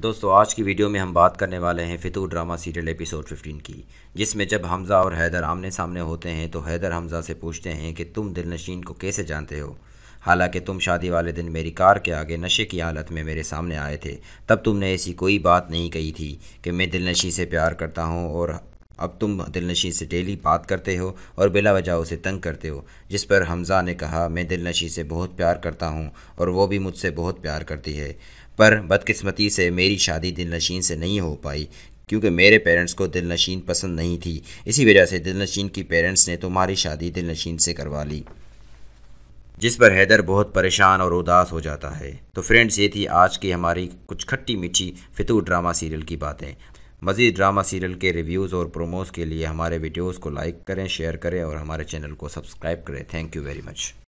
दोस्तों आज की वीडियो में हम बात करने वाले हैं फितूर ड्रामा सीरियल एपिसोड 15 की जिसमें जब हमज़ा और हैदर आमने सामने होते हैं तो हैदर हमज़ा से पूछते हैं कि तुम दिलनशीन को कैसे जानते हो हालांकि तुम शादी वाले दिन मेरी कार के आगे नशे की हालत में मेरे सामने आए थे तब तुमने ऐसी कोई बात नहीं कही थी कि मैं दिलनशी से प्यार करता हूँ और अब तुम दिलनशी से डेली बात करते हो और बिला वजह उसे तंग करते हो जिस पर हमज़ा ने कहा मैं दिलनशी से बहुत प्यार करता हूँ और वो भी मुझसे बहुत प्यार करती है पर बदकिस्मती से मेरी शादी दिलनशीन से नहीं हो पाई क्योंकि मेरे पेरेंट्स को दिलनशीन पसंद नहीं थी इसी वजह से दिलनशीन की पेरेंट्स ने तुम्हारी शादी दिलनशीन से करवा ली जिस पर हैदर बहुत परेशान और उदास हो जाता है तो फ्रेंड्स ये थी आज की हमारी कुछ खट्टी मीठी फितूर ड्रामा सीरियल की बातें मज़ीद ड्रामा सीरियल के रिव्यूज़ और प्रोमोज़ के लिए हमारे वीडियोज़ को लाइक करें शेयर करें और हमारे चैनल को सब्सक्राइब करें थैंक यू वेरी मच